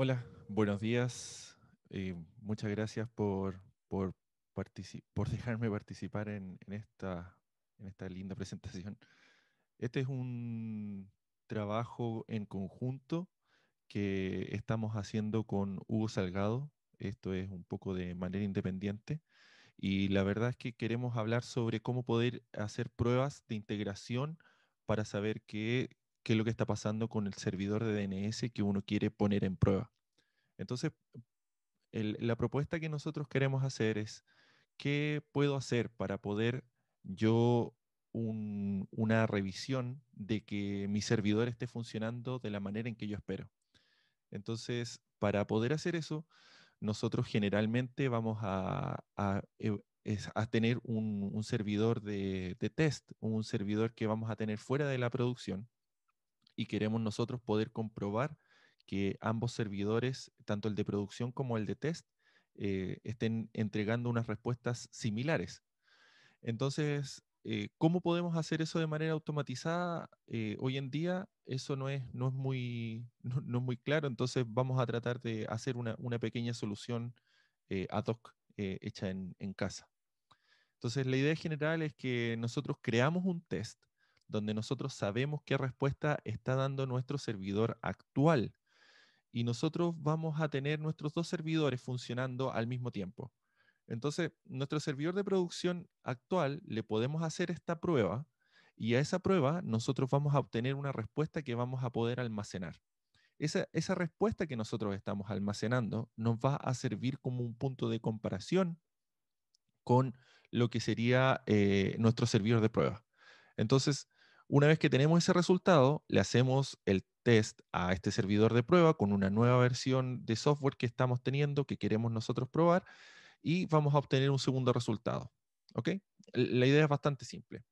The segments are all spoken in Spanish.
Hola, buenos días. Eh, muchas gracias por, dejarme participar en, esta, en esta linda presentación. Este es un trabajo en conjunto que estamos haciendo con Hugo Salgado. Esto es un poco de manera independiente. Y la verdad es que queremos hablar sobre cómo poder hacer pruebas de integración para saber qué qué es lo que está pasando con el servidor de DNS que uno quiere poner en prueba. Entonces, la propuesta que nosotros queremos hacer es, ¿qué puedo hacer para poder yo una revisión de que mi servidor esté funcionando de la manera en que yo espero? Entonces, para poder hacer eso, nosotros generalmente vamos a, eh, tener un, servidor de, test, un servidor que vamos a tener fuera de la producción, y queremos nosotros poder comprobar que ambos servidores, tanto el de producción como el de test, eh, estén entregando unas respuestas similares. Entonces, eh, ¿cómo podemos hacer eso de manera automatizada? Eh, hoy en día eso no es, no es, muy, no, muy claro, entonces vamos a tratar de hacer una, una pequeña solución ad hoc hecha en casa. Entonces, la idea general es que nosotros creamos un test donde nosotros sabemos qué respuesta está dando nuestro servidor actual. Y nosotros vamos a tener nuestros dos servidores funcionando al mismo tiempo. Entonces, nuestro servidor de producción actual le podemos hacer esta prueba y a esa prueba nosotros vamos a obtener una respuesta que vamos a poder almacenar. Esa, respuesta que nosotros estamos almacenando nos va a servir como un punto de comparación con lo que sería eh, nuestro servidor de prueba. Entonces, una vez que tenemos ese resultado, le hacemos el test a este servidor de prueba con una nueva versión de software que estamos teniendo, que queremos nosotros probar, y vamos a obtener un segundo resultado. ¿Ok? La idea es bastante simple.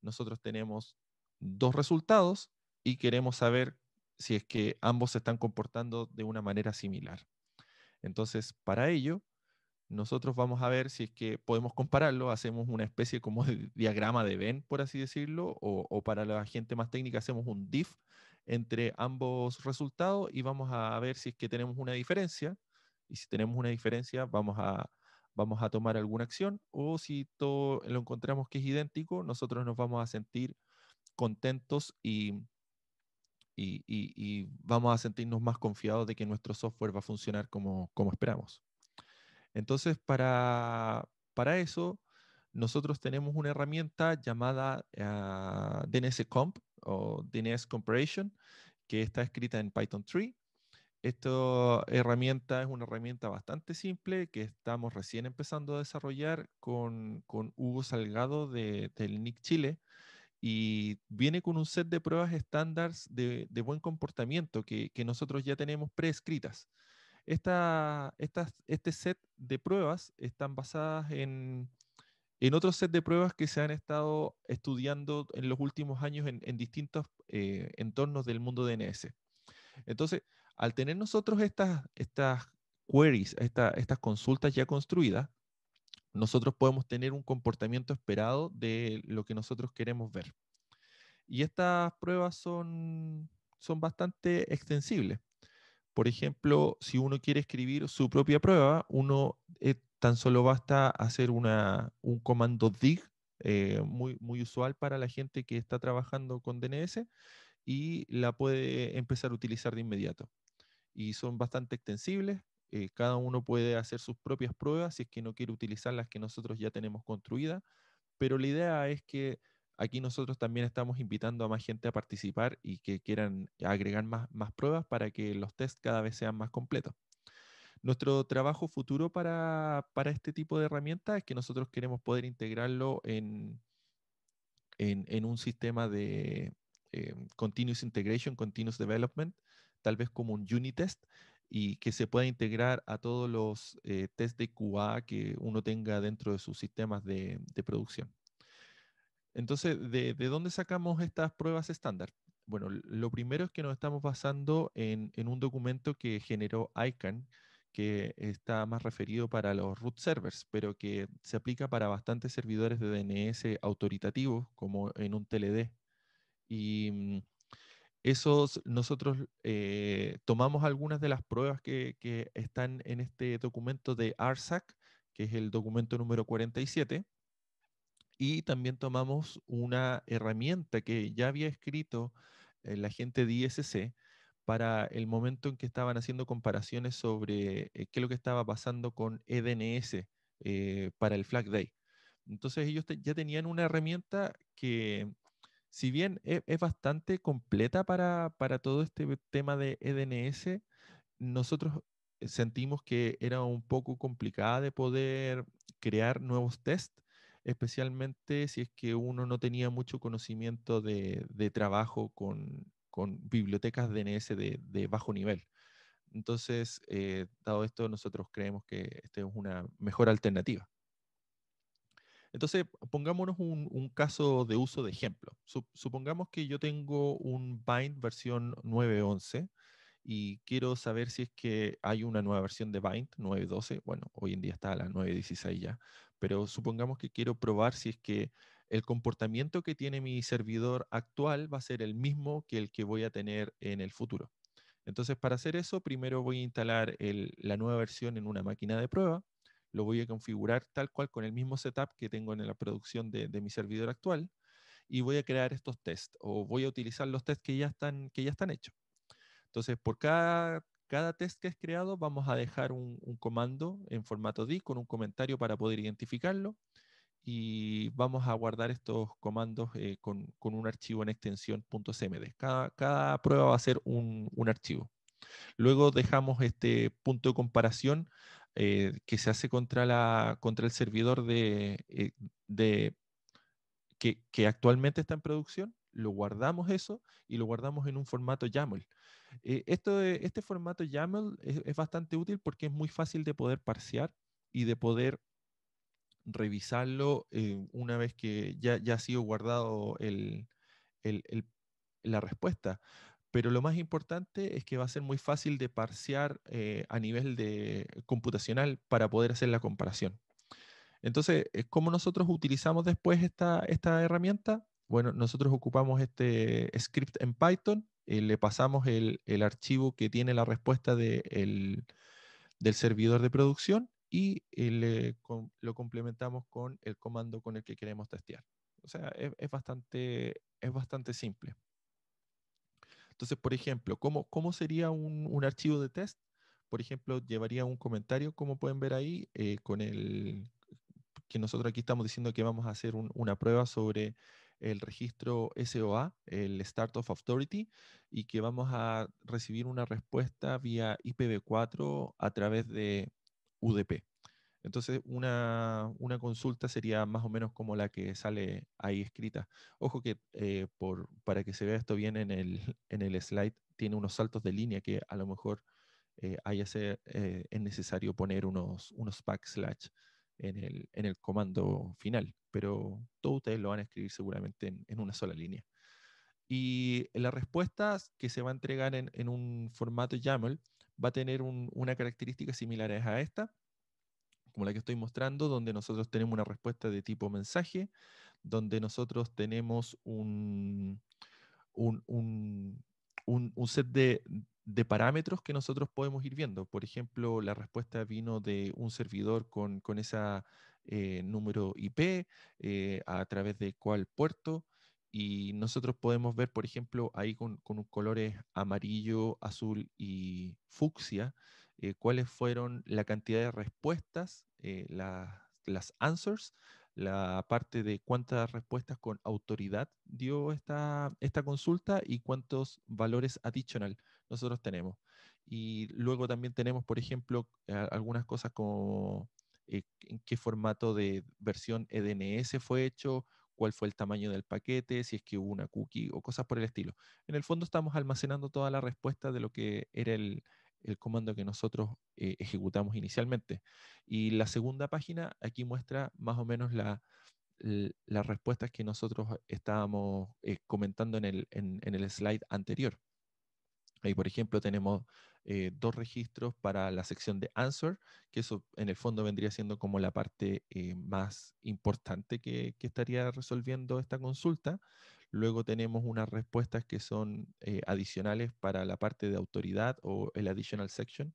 Nosotros tenemos dos resultados y queremos saber si es que ambos se están comportando de una manera similar. Entonces, para ello, nosotros vamos a ver si es que podemos compararlo, hacemos una especie como de diagrama de Venn, por así decirlo, o, para la gente más técnica hacemos un diff entre ambos resultados y vamos a ver si es que tenemos una diferencia, y si tenemos una diferencia vamos a, vamos a tomar alguna acción, o si todo lo encontramos que es idéntico, nosotros nos vamos a sentir contentos y, y, y vamos a sentirnos más confiados de que nuestro software va a funcionar como, como esperamos. Entonces, para, eso, nosotros tenemos una herramienta llamada ah, DNS Comp o DNS Comparison, que está escrita en Python 3. Esta herramienta es una herramienta bastante simple que estamos recién empezando a desarrollar con, con Hugo Salgado del NIC Chile y viene con un set de pruebas estándar de, buen comportamiento que, que, nosotros ya tenemos prescritas. Esta, este set de pruebas están basadas en, en otro set de pruebas que se han estado estudiando en los últimos años en, distintos eh, entornos del mundo DNS. Entonces, al tener nosotros estas, estas queries, estas consultas ya construidas, nosotros podemos tener un comportamiento esperado de lo que nosotros queremos ver. Y estas pruebas son, son bastante extensibles. Por ejemplo, si uno quiere escribir su propia prueba, uno eh, tan solo basta hacer un comando dig, eh, muy, muy usual para la gente que está trabajando con DNS, y la puede empezar a utilizar de inmediato. Y son bastante extensibles, eh, cada uno puede hacer sus propias pruebas si es que no quiere utilizar las que nosotros ya tenemos construidas, pero la idea es que aquí nosotros también estamos invitando a más gente a participar y que quieran agregar más, pruebas para que los tests cada vez sean más completos. Nuestro trabajo futuro para, este tipo de herramientas es que nosotros queremos poder integrarlo en, en, un sistema de eh, Continuous Integration, Continuous Development, tal vez como un unit test, y que se pueda integrar a todos los eh, test tests de QA que uno tenga dentro de sus sistemas de producción. Entonces, ¿de, dónde sacamos estas pruebas estándar? Bueno, lo primero es que nos estamos basando en, un documento que generó ICANN, que está más referido para los root servers, pero que se aplica para bastantes servidores de DNS autoritativos, como en un TLD. Y mm, esos, nosotros eh, tomamos algunas de las pruebas que, que, están en este documento de ARSAC, que es el documento número 47, y también tomamos una herramienta que ya había escrito la gente de ISC para el momento en que estaban haciendo comparaciones sobre eh, qué es lo que estaba pasando con EDNS eh, para el Flag Day. Entonces ellos ya tenían una herramienta que, si bien e, es, bastante completa para, para, todo este tema de EDNS, nosotros sentimos que era un poco complicada de poder crear nuevos tests especialmente si es que uno no tenía mucho conocimiento de, trabajo con, bibliotecas DNS de, bajo nivel. Entonces, eh, dado esto, nosotros creemos que esta es una mejor alternativa. Entonces, pongámonos un, caso de uso de ejemplo. supongamos que yo tengo un bind versión 9.11 y quiero saber si es que hay una nueva versión de Bind 9.12. Bueno, hoy en día está a la 9.16 ya, pero supongamos que quiero probar si es que el comportamiento que tiene mi servidor actual va a ser el mismo que el que voy a tener en el futuro. Entonces, para hacer eso, primero voy a instalar la nueva versión en una máquina de prueba, lo voy a configurar tal cual con el mismo setup que tengo en la producción de, mi servidor actual y voy a crear estos tests o voy a utilizar los tests que ya están hechos. Entonces, por cada, cada test que es creado, vamos a dejar un, comando en formato D con un comentario para poder identificarlo y vamos a guardar estos comandos eh, con, con, un archivo en extensión .cmd. Cada, cada prueba va a ser un, un, archivo. Luego dejamos este punto de comparación eh, que se hace contra, la, contra el servidor de, eh, de que, actualmente está en producción, lo guardamos eso y lo guardamos en un formato YAML. Eh, esto, e, este formato YAML es, bastante útil porque es muy fácil de poder parsear y de poder revisarlo eh, una vez que ya, ha sido guardado la respuesta. Pero lo más importante es que va a ser muy fácil de parsear eh, a nivel de computacional para poder hacer la comparación. Entonces, ¿cómo nosotros utilizamos después esta herramienta? Bueno, nosotros ocupamos este script en Python eh, le pasamos el, archivo que tiene la respuesta del servidor de producción y eh, lo complementamos con el comando con el que queremos testear. O sea, es, bastante, es bastante simple. Entonces, por ejemplo, ¿cómo, cómo sería un, archivo de test? Por ejemplo, llevaría un comentario, como pueden ver ahí, eh, con el que nosotros aquí estamos diciendo que vamos a hacer una prueba sobre el registro SOA, el Start of Authority, y que vamos a recibir una respuesta vía IPv4 a través de UDP. Entonces, una, consulta sería más o menos como la que sale ahí escrita. Ojo que eh, para que se vea esto bien en el, slide, tiene unos saltos de línea que a lo mejor eh, haya eh, es necesario poner unos, unos backslash en el, en el comando final, pero todos ustedes lo van a escribir seguramente en, en una sola línea. Y las respuestas que se va a entregar en, en un formato YAML va a tener una característica similar a esta, como la que estoy mostrando, donde nosotros tenemos una respuesta de tipo mensaje, donde nosotros tenemos un, un, un, un set de, de parámetros que nosotros podemos ir viendo. Por ejemplo, la respuesta vino de un servidor con, con ese eh, número IP, eh, a través de cuál puerto, y nosotros podemos ver, por ejemplo, ahí con, con colores amarillo, azul y fucsia, eh, cuáles fueron la cantidad de respuestas, las answers, la parte de cuántas respuestas con autoridad dio esta, esta consulta y cuántos valores additional nosotros tenemos. Y luego también tenemos, por ejemplo, algunas cosas como eh, en qué formato de versión EDNS fue hecho, cuál fue el tamaño del paquete, si es que hubo una cookie o cosas por el estilo. En el fondo estamos almacenando toda la respuesta de lo que era el, comando que nosotros eh, ejecutamos inicialmente. Y la segunda página aquí muestra más o menos las respuestas que nosotros estábamos eh, comentando en el slide anterior. Ahí, por ejemplo, tenemos eh, dos registros para la sección de Answer, que eso en el fondo vendría siendo como la parte eh, más importante que, estaría resolviendo esta consulta. Luego tenemos unas respuestas que son eh, adicionales para la parte de autoridad o el Additional Section,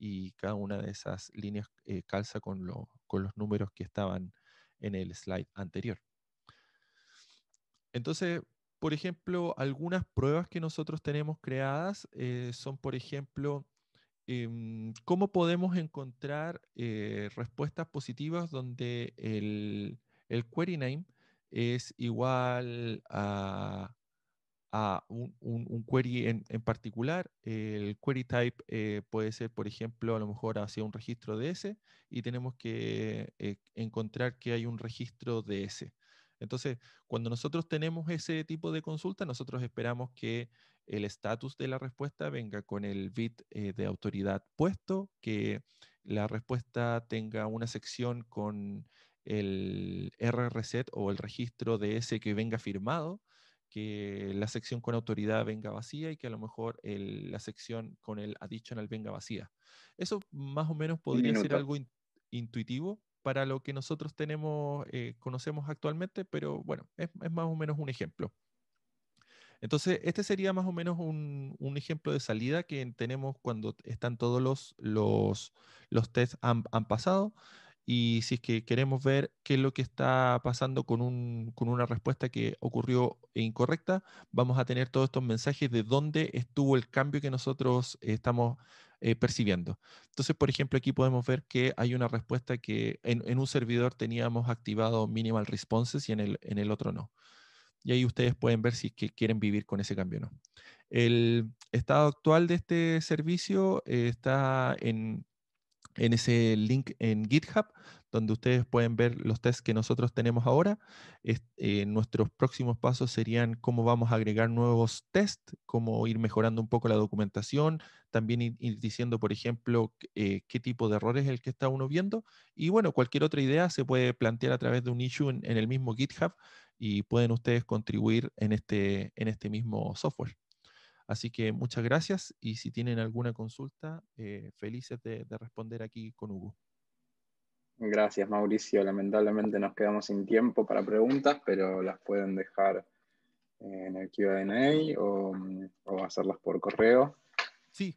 y cada una de esas líneas calza con, con los números que estaban en el slide anterior. Entonces, por ejemplo, algunas pruebas que nosotros tenemos creadas eh, son, por ejemplo, em, cómo podemos encontrar eh, respuestas positivas donde el, query name es igual a, un, query en, particular. El query type eh, puede ser, por ejemplo, a lo mejor hacia un registro de S y tenemos que encontrar que hay un registro de S. Entonces, cuando nosotros tenemos ese tipo de consulta, nosotros esperamos que el estatus de la respuesta venga con el bit eh, de autoridad puesto, que la respuesta tenga una sección con el RRZ o el registro de ese que venga firmado, que la sección con autoridad venga vacía y que a lo mejor la sección con el additional venga vacía. Eso más o menos podría ser algo intuitivo, para lo que nosotros tenemos, eh, conocemos actualmente, pero bueno, es, más o menos un ejemplo. Entonces, este sería más o menos un, ejemplo de salida que tenemos cuando están todos los, los, los tests han, han pasado y si es que queremos ver qué es lo que está pasando con, una respuesta que ocurrió incorrecta, vamos a tener todos estos mensajes de dónde estuvo el cambio que nosotros estamos eh, percibiendo. Entonces, por ejemplo, aquí podemos ver que hay una respuesta que en, en un servidor teníamos activado minimal responses y en el, en el otro no y ahí ustedes pueden ver si es que quieren vivir con ese cambio o no. El estado actual de este servicio eh, está en en ese link en GitHub, donde ustedes pueden ver los tests que nosotros tenemos ahora. Eh, nuestros próximos pasos serían cómo vamos a agregar nuevos tests, cómo ir mejorando un poco la documentación, también ir, diciendo, por ejemplo, qué eh, tipo de errores es el que está uno viendo. Y bueno, cualquier otra idea se puede plantear a través de un issue en, en el mismo GitHub y pueden ustedes contribuir en este, en este mismo software. Así que muchas gracias y si tienen alguna consulta, eh, felices de, responder aquí con Hugo. Gracias Mauricio, lamentablemente nos quedamos sin tiempo para preguntas, pero las pueden dejar en el QA o, mm, o hacerlas por correo. Sí,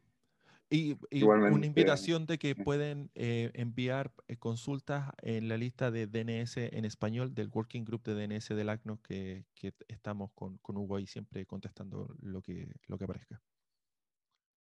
y, una eh, invitación de que pueden eh, enviar eh, consultas en la lista de DNS en español, del Working Group de DNS del ACNO, que, estamos con, con Hugo ahí siempre contestando lo que, lo que aparezca.